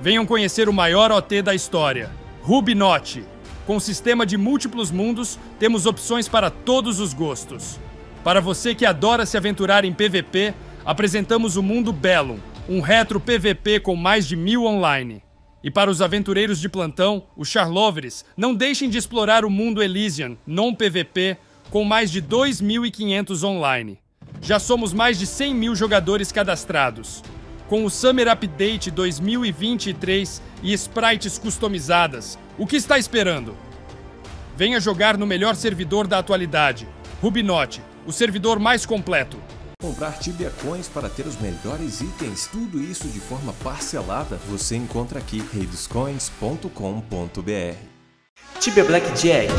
Venham conhecer o maior OT da história, Rubinot. Com sistema de múltiplos mundos, temos opções para todos os gostos. Para você que adora se aventurar em PVP, apresentamos o mundo Bellum, um retro PVP com mais de mil online. E para os aventureiros de plantão, os Charlovers, não deixem de explorar o mundo Elysian, non-PVP, com mais de 2.500 online. Já somos mais de 100 mil jogadores cadastrados com o Summer Update 2023 e sprites customizadas. O que está esperando? Venha jogar no melhor servidor da atualidade, Rubinote, o servidor mais completo. Comprar Tibia Coins para ter os melhores itens, tudo isso de forma parcelada, você encontra aqui reidoscoins.com.br. Tibia Blackjack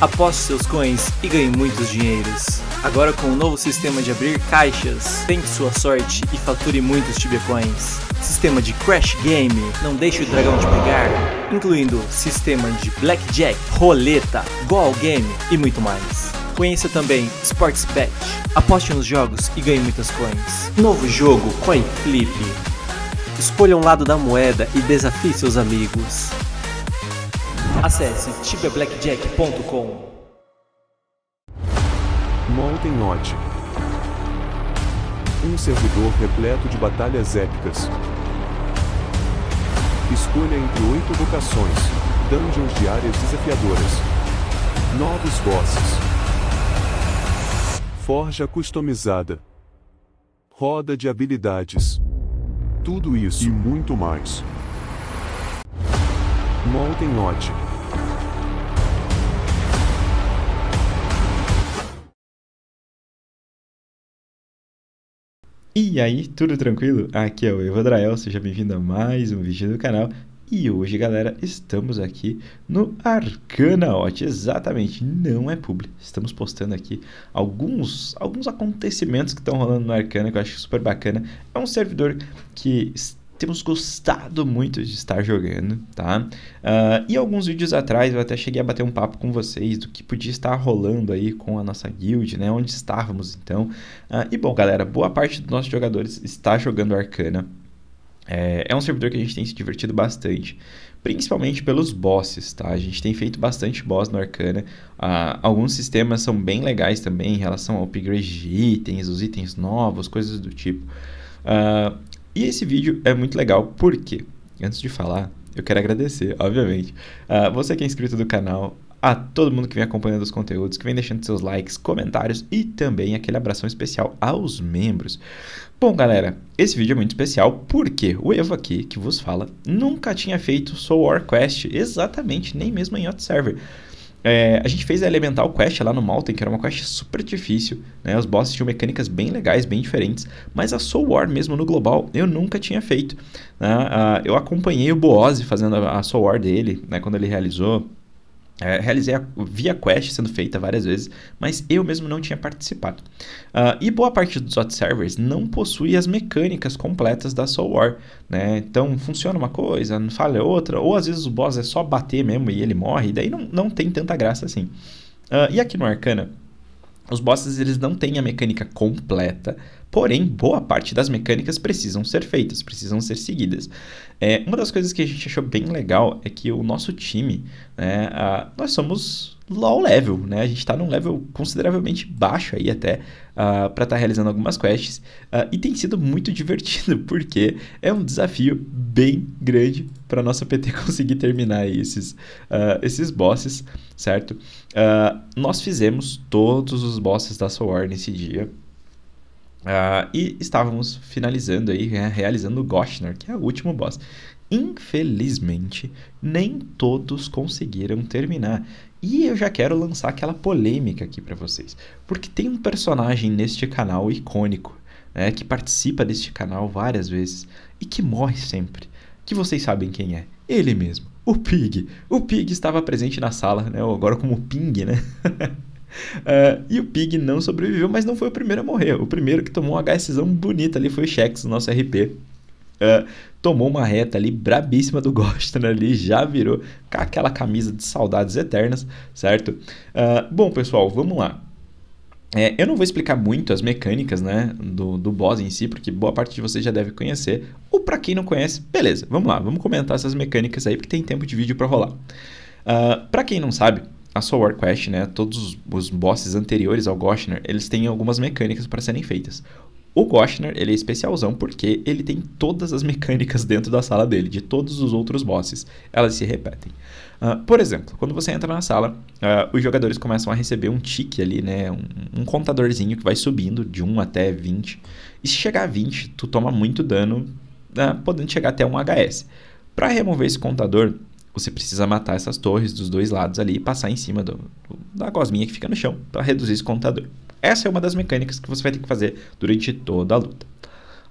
aposte seus coins e ganhe muitos dinheiros. Agora com o novo sistema de abrir caixas, tente sua sorte e fature muitos coins. Sistema de Crash Game, não deixe o dragão te pegar, incluindo sistema de Blackjack, Roleta, Goal Game e muito mais. Conheça também sports bet. aposte nos jogos e ganhe muitas coins. Novo jogo, Coin Flip. Escolha um lado da moeda e desafie seus amigos. Acesse tibeblackjack.com. Mountain Odd. Um servidor repleto de batalhas épicas. Escolha entre oito vocações, dungeons de áreas desafiadoras, novos bosses, forja customizada, roda de habilidades. Tudo isso e muito mais. Molten Odd. E aí, tudo tranquilo? Aqui é o Evo seja bem-vindo a mais um vídeo do canal. E hoje, galera, estamos aqui no Arcanaot, exatamente, não é publi. Estamos postando aqui alguns, alguns acontecimentos que estão rolando no Arcana, que eu acho super bacana. É um servidor que temos gostado muito de estar jogando, tá? Uh, e alguns vídeos atrás eu até cheguei a bater um papo com vocês do que podia estar rolando aí com a nossa guild, né? Onde estávamos então. Uh, e bom, galera, boa parte dos nossos jogadores está jogando Arcana. É, é um servidor que a gente tem se divertido bastante principalmente pelos bosses, tá? A gente tem feito bastante boss no Arcana. Ah, alguns sistemas são bem legais também em relação ao upgrade de itens, os itens novos, coisas do tipo. E esse vídeo é muito legal porque, antes de falar, eu quero agradecer, obviamente, a você que é inscrito do canal, a todo mundo que vem acompanhando os conteúdos, que vem deixando seus likes, comentários e também aquele abração especial aos membros. Bom, galera, esse vídeo é muito especial porque o Evo aqui, que vos fala, nunca tinha feito Soul War Quest exatamente, nem mesmo em outro server. É, a gente fez a Elemental Quest lá no Mountain, que era uma quest super difícil, né? Os bosses tinham mecânicas bem legais, bem diferentes, mas a Soul War mesmo no global eu nunca tinha feito. Né? Uh, eu acompanhei o Boose fazendo a, a Soul War dele, né? Quando ele realizou é, realizei a, via quest sendo feita várias vezes, mas eu mesmo não tinha participado. Uh, e boa parte dos hot servers não possui as mecânicas completas da Soul War, né? Então funciona uma coisa, não falha outra, ou às vezes o boss é só bater mesmo e ele morre, e daí não, não tem tanta graça assim. Uh, e aqui no Arcana, os bosses eles não têm a mecânica completa Porém, boa parte das mecânicas precisam ser feitas, precisam ser seguidas. É, uma das coisas que a gente achou bem legal é que o nosso time, né, a, nós somos low level, né? A gente está num level consideravelmente baixo aí até uh, para estar tá realizando algumas quests uh, e tem sido muito divertido porque é um desafio bem grande para nossa PT conseguir terminar esses, uh, esses bosses, certo? nós fizemos todos os bosses da Soul War nesse dia Uh, e estávamos finalizando aí, né, realizando o Goshner, que é o último boss. Infelizmente, nem todos conseguiram terminar. E eu já quero lançar aquela polêmica aqui para vocês, porque tem um personagem neste canal icônico, né, que participa deste canal várias vezes e que morre sempre. Que vocês sabem quem é? Ele mesmo, o Pig. O Pig estava presente na sala, né, agora como Ping, né? Uh, e o Pig não sobreviveu, mas não foi o primeiro a morrer. O primeiro que tomou uma HSzão bonita ali foi o Shex, nosso RP. Uh, é, tomou uma reta ali brabíssima do Gostan ali, já virou com aquela camisa de saudades eternas, certo? Uh, bom, pessoal, vamos lá. É, eu não vou explicar muito as mecânicas né, do, do boss em si, porque boa parte de vocês já deve conhecer. Ou para quem não conhece, beleza, vamos lá, vamos comentar essas mecânicas aí, porque tem tempo de vídeo para rolar. Uh, para quem não sabe, a sua Quest, né, todos os bosses anteriores ao Goshner, eles têm algumas mecânicas para serem feitas. O Goshner, ele é especialzão porque ele tem todas as mecânicas dentro da sala dele, de todos os outros bosses. Elas se repetem. Uh, por exemplo, quando você entra na sala, uh, os jogadores começam a receber um tique ali, né? Um, um, contadorzinho que vai subindo de 1 até 20. E se chegar a 20, tu toma muito dano, uh, podendo chegar até 1 HS. Para remover esse contador, você precisa matar essas torres dos dois lados ali e passar em cima do, do, da gosminha que fica no chão para reduzir esse contador. Essa é uma das mecânicas que você vai ter que fazer durante toda a luta.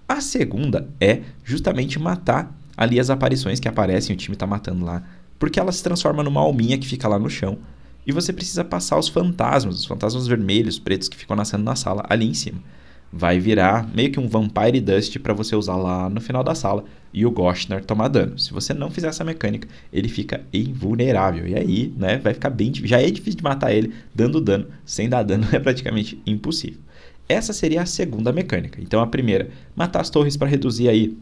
A segunda é justamente matar ali as aparições que aparecem, o time está matando lá, porque ela se transforma numa alminha que fica lá no chão e você precisa passar os fantasmas, os fantasmas vermelhos, pretos que ficam nascendo na sala ali em cima vai virar meio que um Vampire Dust para você usar lá no final da sala e o Goshner tomar dano. Se você não fizer essa mecânica, ele fica invulnerável. E aí, né, vai ficar bem... Já é difícil de matar ele dando dano. Sem dar dano é praticamente impossível. Essa seria a segunda mecânica. Então a primeira, matar as torres para reduzir aí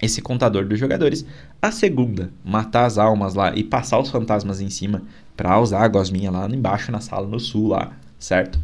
esse contador dos jogadores. A segunda, matar as almas lá e passar os fantasmas em cima para usar a gosminha lá embaixo na sala, no sul lá, certo?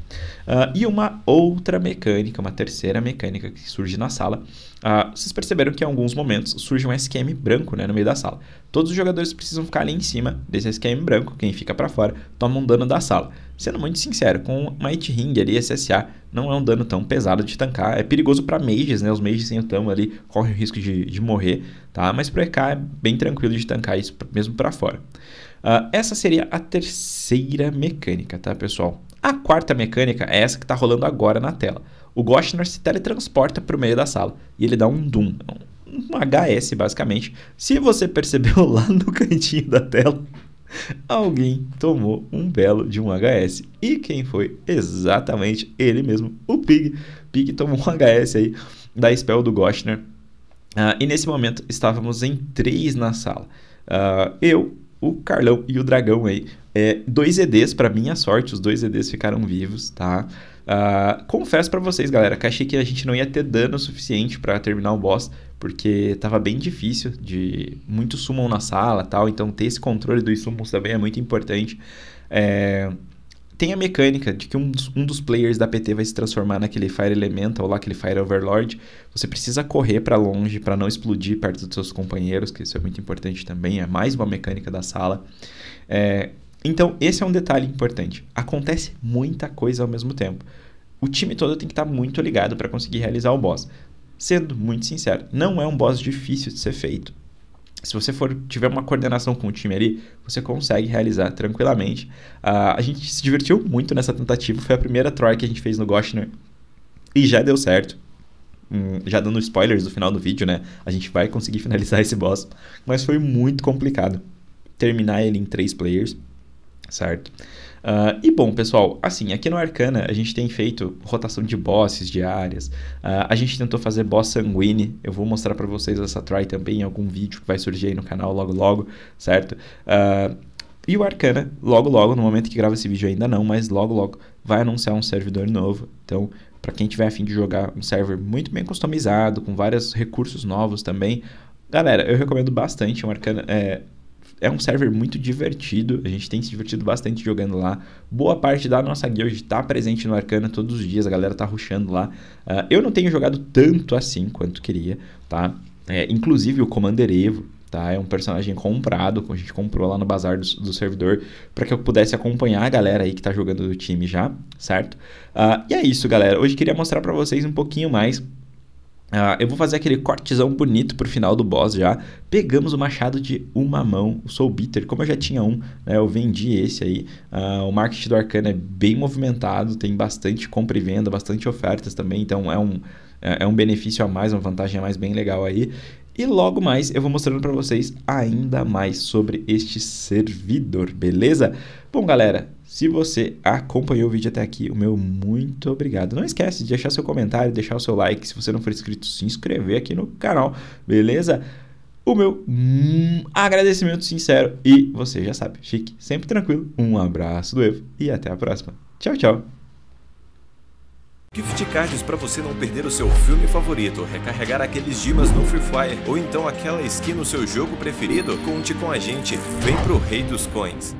Uh, e uma outra mecânica, uma terceira mecânica que surge na sala. Uh, vocês perceberam que em alguns momentos surge um SQM branco né, no meio da sala. Todos os jogadores precisam ficar ali em cima desse SQM branco, quem fica para fora toma um dano da sala. Sendo muito sincero, com Might Ring ali, SSA, não é um dano tão pesado de tancar. É perigoso para mages, né? Os mages sem o tamo ali correm o risco de, de morrer, tá? Mas pro EK é bem tranquilo de tancar isso mesmo para fora. Uh, essa seria a terceira mecânica, tá, pessoal? A quarta mecânica é essa que está rolando agora na tela. O Goshner se teletransporta para o meio da sala e ele dá um Doom, um HS basicamente. Se você percebeu lá no cantinho da tela, alguém tomou um belo de um HS. E quem foi? Exatamente ele mesmo, o Pig. Pig tomou um HS aí da spell do Goshner. Uh, ah, e nesse momento estávamos em três na sala. Uh, eu, o Carlão e o Dragão aí. É, dois EDs, para minha sorte, os dois EDs ficaram vivos, tá? Uh, confesso para vocês, galera, que achei que a gente não ia ter dano suficiente para terminar o boss, porque tava bem difícil de muito summon na sala tal, então ter esse controle dos summons também é muito importante. É, tem a mecânica de que um, um dos players da PT vai se transformar naquele Fire Elemental ou lá, aquele Fire Overlord. Você precisa correr para longe para não explodir perto dos seus companheiros, que isso é muito importante também, é mais uma mecânica da sala. É, então, esse é um detalhe importante. Acontece muita coisa ao mesmo tempo. O time todo tem que estar tá muito ligado para conseguir realizar o boss. Sendo muito sincero, não é um boss difícil de ser feito se você for tiver uma coordenação com o time ali, você consegue realizar tranquilamente. Uh, a gente se divertiu muito nessa tentativa, foi a primeira try que a gente fez no Goshner e já deu certo. Hum, já dando spoilers do final do vídeo, né? A gente vai conseguir finalizar esse boss, mas foi muito complicado terminar ele em três players, certo? Uh, e bom, pessoal, assim, aqui no Arcana a gente tem feito rotação de bosses diárias, uh, a gente tentou fazer boss sanguine, eu vou mostrar para vocês essa try também em algum vídeo que vai surgir aí no canal logo logo, certo? Uh, e o Arcana, logo logo, no momento que grava esse vídeo ainda não, mas logo logo vai anunciar um servidor novo, então para quem tiver a fim de jogar um server muito bem customizado, com vários recursos novos também, galera, eu recomendo bastante o Arcana... É, é um server muito divertido, a gente tem se divertido bastante jogando lá. Boa parte da nossa guild está presente no Arcana todos os dias, a galera tá ruxando lá. Uh, eu não tenho jogado tanto assim quanto queria, tá? É, inclusive o Commander Evo, tá? É um personagem comprado, a gente comprou lá no bazar do, do servidor, para que eu pudesse acompanhar a galera aí que tá jogando do time já, certo? Uh, e é isso, galera. Hoje queria mostrar para vocês um pouquinho mais Uh, eu vou fazer aquele cortezão bonito pro final do boss já. Pegamos o machado de uma mão, o Soul Bitter. Como eu já tinha um, né, eu vendi esse aí. Uh, o market do Arcana é bem movimentado, tem bastante compra e venda, bastante ofertas também. Então é um, é, é um benefício a mais, uma vantagem a mais bem legal aí. E logo mais eu vou mostrando para vocês ainda mais sobre este servidor, beleza? Bom, galera, se você acompanhou o vídeo até aqui, o meu muito obrigado. Não esquece de deixar seu comentário, deixar o seu like. Se você não for inscrito, se inscrever aqui no canal, beleza? O meu hum, agradecimento sincero e você já sabe, fique sempre tranquilo. Um abraço do Evo e até a próxima. Tchau, tchau. Gift cards para você não perder o seu filme favorito, recarregar aqueles dimas no Free Fire ou então aquela skin no seu jogo preferido? Conte com a gente, vem pro Rei dos Coins.